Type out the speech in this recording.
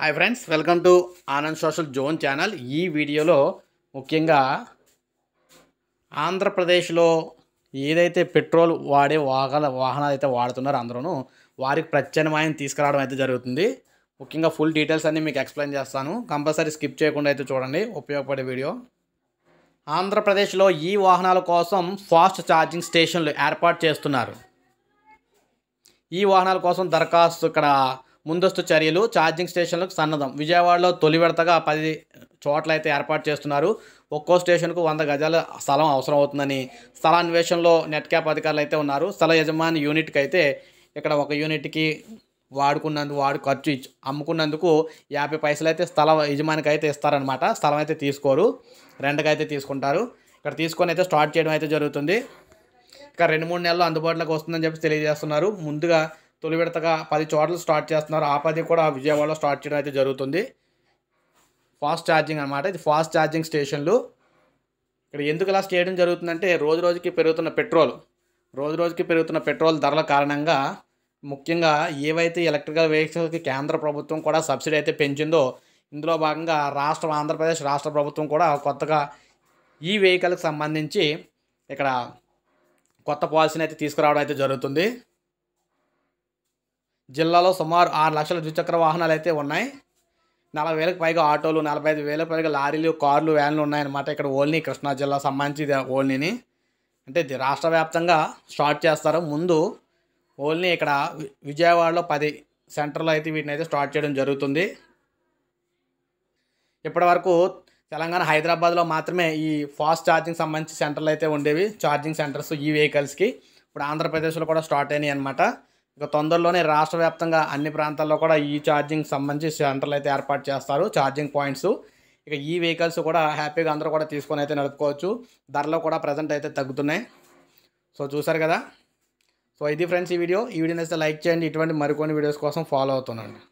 hi friends welcome to Anand social zone channel ఈ వీడియోలో ముఖ్యంగా ఆంధ్రప్రదేశ్లో ఏదైతే పెట్రోల్ వాడే వాహన వాహనాలు అయితే వాడుతున్నారో అందరూ వారికి ప్రత్యామ్నాయం తీసుకురావడం అయితే జరుగుతుంది ముఖ్యంగా ఫుల్ డీటెయిల్స్ అన్నీ మీకు ఎక్స్ప్లెయిన్ చేస్తాను కంపల్సరీ స్కిప్ చేయకుండా అయితే చూడండి ఉపయోగపడే వీడియో ఆంధ్రప్రదేశ్లో ఈ వాహనాల కోసం ఫాస్ట్ ఛార్జింగ్ స్టేషన్లు ఏర్పాటు చేస్తున్నారు ఈ వాహనాల కోసం దరఖాస్తు ఇక్కడ ముందస్తు చర్యలు ఛార్జింగ్ స్టేషన్లకు సన్నద్ధం విజయవాడలో తొలి విడతగా పది అయితే ఏర్పాటు చేస్తున్నారు ఒక్కో స్టేషన్కు వంద గజాల స్థలం అవసరం అవుతుందని అన్వేషణలో నెట్ క్యాప్ అధికారులు అయితే ఉన్నారు స్థల యజమాని యూనిట్కి అయితే ఇక్కడ ఒక యూనిట్కి వాడుకున్నందుకు వాడు ఖర్చు ఇచ్చి అమ్ముకున్నందుకు యాభై పైసలు అయితే స్థల యజమానికి అయితే ఇస్తారనమాట స్థలం అయితే తీసుకోరు రెంట్కి అయితే తీసుకుంటారు ఇక్కడ తీసుకొని అయితే స్టార్ట్ చేయడం అయితే జరుగుతుంది ఇక రెండు మూడు నెలలు అందుబాటులోకి వస్తుందని చెప్పి తెలియజేస్తున్నారు ముందుగా తొలి విడతగా పది చోట్ల స్టార్ట్ చేస్తున్నారు ఆ పది కూడా విజయవాడలో స్టార్ట్ చేయడం అయితే జరుగుతుంది ఫాస్ట్ ఛార్జింగ్ అనమాట ఇది ఫాస్ట్ ఛార్జింగ్ స్టేషన్లు ఇక్కడ ఎందుకు ఇలా చేయడం జరుగుతుందంటే రోజు రోజుకి పెరుగుతున్న పెట్రోల్ రోజు రోజుకి పెరుగుతున్న పెట్రోల్ ధరల కారణంగా ముఖ్యంగా ఏవైతే ఎలక్ట్రికల్ వెహికల్స్కి కేంద్ర ప్రభుత్వం కూడా సబ్సిడీ అయితే పెంచిందో ఇందులో భాగంగా రాష్ట్ర ఆంధ్రప్రదేశ్ రాష్ట్ర ప్రభుత్వం కూడా కొత్తగా ఈ వెహికల్కి సంబంధించి ఇక్కడ కొత్త పాలసీని అయితే తీసుకురావడం అయితే జరుగుతుంది జిల్లాలో సుమారు ఆరు లక్షల ద్విచక్ర వాహనాలు అయితే ఉన్నాయి నలభై వేలకు పైగా ఆటోలు నలభై ఐదు వేలకు పైగా లారీలు కార్లు వ్యాన్లు ఉన్నాయన్నమాట ఇక్కడ ఓల్నీ కృష్ణా జిల్లా సంబంధించి ఓల్నీని అంటే రాష్ట్ర వ్యాప్తంగా స్టార్ట్ చేస్తారు ముందు ఓల్నీ ఇక్కడ విజయవాడలో పది సెంటర్లో అయితే వీటిని అయితే స్టార్ట్ చేయడం జరుగుతుంది ఇప్పటివరకు తెలంగాణ హైదరాబాద్లో మాత్రమే ఈ ఫాస్ట్ ఛార్జింగ్ సంబంధించి సెంటర్లు అయితే ఉండేవి ఛార్జింగ్ సెంటర్స్ ఈ వెహికల్స్కి ఇప్పుడు ఆంధ్రప్రదేశ్లో కూడా స్టార్ట్ అయినాయి అనమాట ఇక తొందరలోనే రాష్ట్ర వ్యాప్తంగా అన్ని ప్రాంతాల్లో కూడా ఈ ఛార్జింగ్ సంబంధించి సెంటర్లు అయితే ఏర్పాటు చేస్తారు ఛార్జింగ్ పాయింట్స్ ఇక ఈ వెహికల్స్ కూడా హ్యాపీగా అందరూ కూడా తీసుకొని అయితే నడుపుకోవచ్చు ధరలో కూడా ప్రజెంట్ అయితే తగ్గుతున్నాయి సో చూసారు కదా సో ఇది ఫ్రెండ్స్ ఈ వీడియో ఈ వీడియో నచ్చితే లైక్ చేయండి ఇటువంటి మరికొన్ని వీడియోస్ కోసం ఫాలో అవుతున్నాను